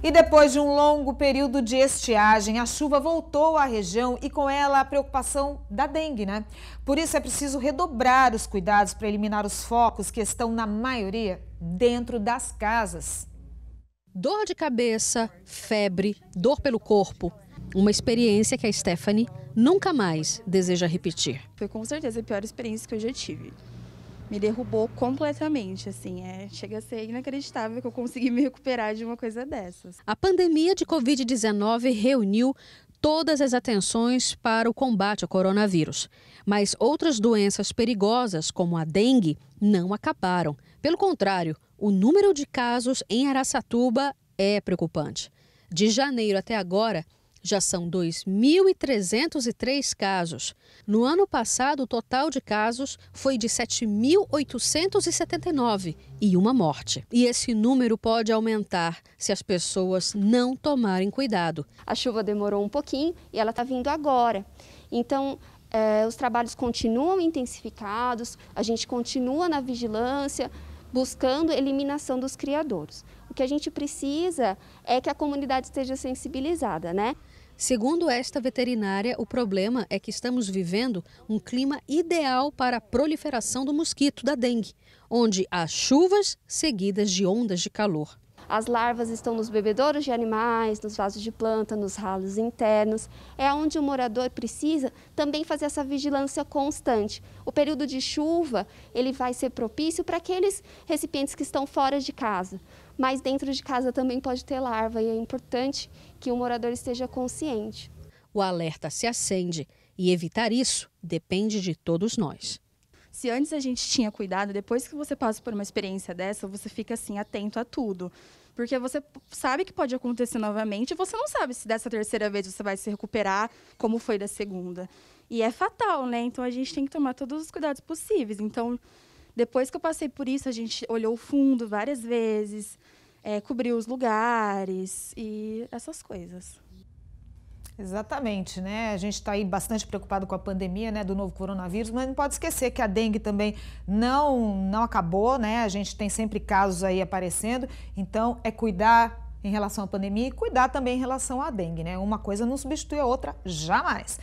E depois de um longo período de estiagem, a chuva voltou à região e com ela a preocupação da dengue, né? Por isso é preciso redobrar os cuidados para eliminar os focos que estão, na maioria, dentro das casas. Dor de cabeça, febre, dor pelo corpo. Uma experiência que a Stephanie nunca mais deseja repetir. Foi com certeza a pior experiência que eu já tive me derrubou completamente, assim, é, chega a ser inacreditável que eu consegui me recuperar de uma coisa dessas. A pandemia de COVID-19 reuniu todas as atenções para o combate ao coronavírus, mas outras doenças perigosas, como a dengue, não acabaram. Pelo contrário, o número de casos em Araçatuba é preocupante. De janeiro até agora, já são 2.303 casos. No ano passado, o total de casos foi de 7.879 e uma morte. E esse número pode aumentar se as pessoas não tomarem cuidado. A chuva demorou um pouquinho e ela está vindo agora. Então, é, os trabalhos continuam intensificados, a gente continua na vigilância, buscando eliminação dos criadores. O que a gente precisa é que a comunidade esteja sensibilizada, né? Segundo esta veterinária, o problema é que estamos vivendo um clima ideal para a proliferação do mosquito da dengue, onde há chuvas seguidas de ondas de calor. As larvas estão nos bebedouros de animais, nos vasos de planta, nos ralos internos. É onde o morador precisa também fazer essa vigilância constante. O período de chuva ele vai ser propício para aqueles recipientes que estão fora de casa, mas dentro de casa também pode ter larva e é importante que o morador esteja consciente. O alerta se acende e evitar isso depende de todos nós. Se antes a gente tinha cuidado, depois que você passa por uma experiência dessa, você fica assim atento a tudo. Porque você sabe que pode acontecer novamente, e você não sabe se dessa terceira vez você vai se recuperar como foi da segunda. E é fatal, né? Então a gente tem que tomar todos os cuidados possíveis. Então, depois que eu passei por isso, a gente olhou o fundo várias vezes, é, cobriu os lugares e essas coisas. Exatamente, né? A gente está aí bastante preocupado com a pandemia, né, do novo coronavírus, mas não pode esquecer que a dengue também não não acabou, né? A gente tem sempre casos aí aparecendo, então é cuidar em relação à pandemia e cuidar também em relação à dengue, né? Uma coisa não substitui a outra jamais.